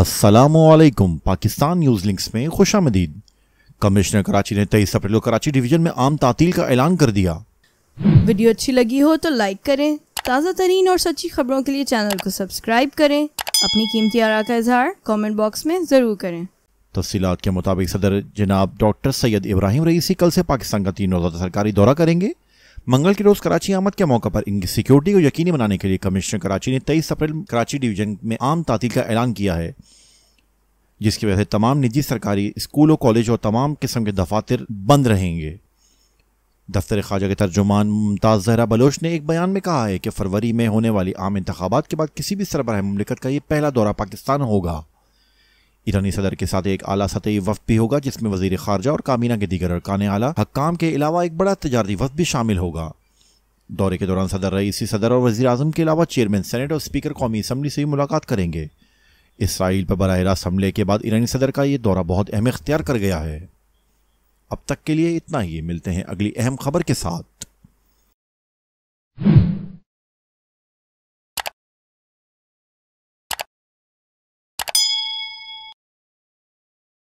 असलकुम Pakistan news links में खुश आमदीद कमिश्नर कराची ने तेईस अप्रैल को कराची डिवीजन में आम तातील का ऐलान कर दिया वीडियो अच्छी लगी हो तो लाइक करें ताज़ा तरीन और सच्ची खबरों के लिए चैनल को सब्सक्राइब करें अपनी कीमती आरा का इजहार कमेंट बॉक्स में ज़रूर करें तफसीत के मुताबिक सदर जनाब डॉक्टर सैयद इब्राहिम रईसी कल से पाकिस्तान का तीन रोज़ा सरकारी दौरा करेंगे मंगल के रोज कराची आमद के मौके पर इनकी सिक्योरिटी को यकीनी बनाने के लिए कमिश्नर कराची ने तेईस अप्रैल कराची डिवीजन में आम तातील का ऐलान किया है जिसकी वजह से तमाम निजी सरकारी स्कूलों कॉलेज और तमाम किस्म के दफातर बंद रहेंगे दफ्तर ख़्वाजा के तर्जुमान मुमताज़ जहरा बलोच ने एक बयान में कहा है कि फरवरी में होने वाली आम इंतबात के बाद किसी भी सरबराह ममलिकत का यह पहला दौरा पाकिस्तान होगा ईरानी सदर के साथ एक आला सतह वफ भी होगा जिसमें वजीर खारजा और कामीना के दीगर अरकान आला हकाम के अलावा एक बड़ा तजारती वफ भी शामिल होगा दौरे के दौरान सदर रईसी सदर और वजी अजम के अलावा चेयरमैन सैनेट और स्पीकर कौमी असम्बली से भी मुलाकात करेंगे इसराइल पर बरह रास्त हमले के बाद ईरानी सदर का ये दौरा बहुत अहम इख्तियार कर गया है अब तक के लिए इतना ही मिलते हैं अगली अहम खबर के साथ